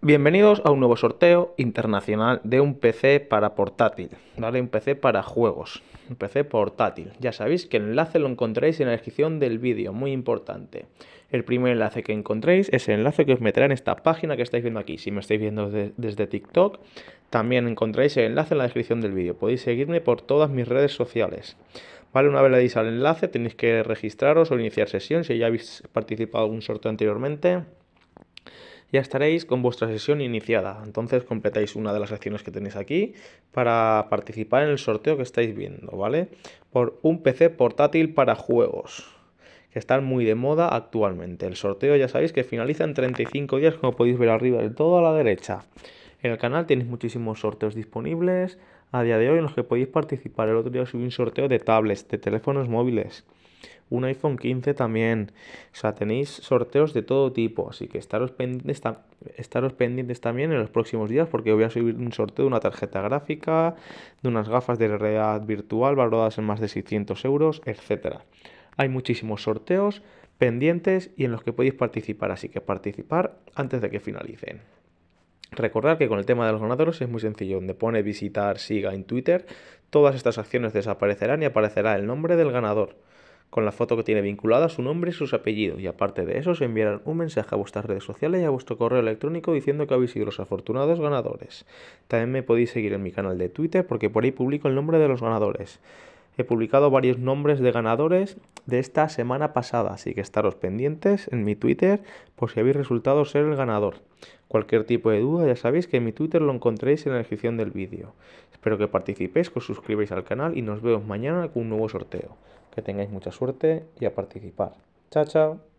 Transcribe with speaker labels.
Speaker 1: Bienvenidos a un nuevo sorteo internacional de un PC para portátil, ¿vale? Un PC para juegos, un PC portátil. Ya sabéis que el enlace lo encontraréis en la descripción del vídeo, muy importante. El primer enlace que encontréis es el enlace que os meterá en esta página que estáis viendo aquí. Si me estáis viendo desde TikTok, también encontráis el enlace en la descripción del vídeo. Podéis seguirme por todas mis redes sociales. ¿Vale? Una vez le deis al enlace tenéis que registraros o iniciar sesión si ya habéis participado en un sorteo anteriormente ya estaréis con vuestra sesión iniciada. Entonces completáis una de las acciones que tenéis aquí para participar en el sorteo que estáis viendo, ¿vale? Por un PC portátil para juegos que están muy de moda actualmente. El sorteo ya sabéis que finaliza en 35 días, como podéis ver arriba del todo a la derecha. En el canal tenéis muchísimos sorteos disponibles a día de hoy en los que podéis participar. El otro día subí un sorteo de tablets, de teléfonos móviles un iPhone 15 también. O sea, tenéis sorteos de todo tipo, así que estaros pendientes, estaros pendientes también en los próximos días porque voy a subir un sorteo de una tarjeta gráfica, de unas gafas de realidad virtual valoradas en más de 600 euros, etcétera. Hay muchísimos sorteos pendientes y en los que podéis participar, así que participar antes de que finalicen. Recordar que con el tema de los ganadores es muy sencillo, donde pone visitar, siga en Twitter, todas estas acciones desaparecerán y aparecerá el nombre del ganador con la foto que tiene vinculada su nombre y sus apellidos. Y aparte de eso, se enviarán un mensaje a vuestras redes sociales y a vuestro correo electrónico diciendo que habéis sido los afortunados ganadores. También me podéis seguir en mi canal de Twitter porque por ahí publico el nombre de los ganadores he publicado varios nombres de ganadores de esta semana pasada, así que estaros pendientes en mi Twitter por si habéis resultado ser el ganador. Cualquier tipo de duda ya sabéis que en mi Twitter lo encontréis en la descripción del vídeo. Espero que participéis, que os suscribáis al canal y nos vemos mañana con un nuevo sorteo. Que tengáis mucha suerte y a participar. Chao, chao.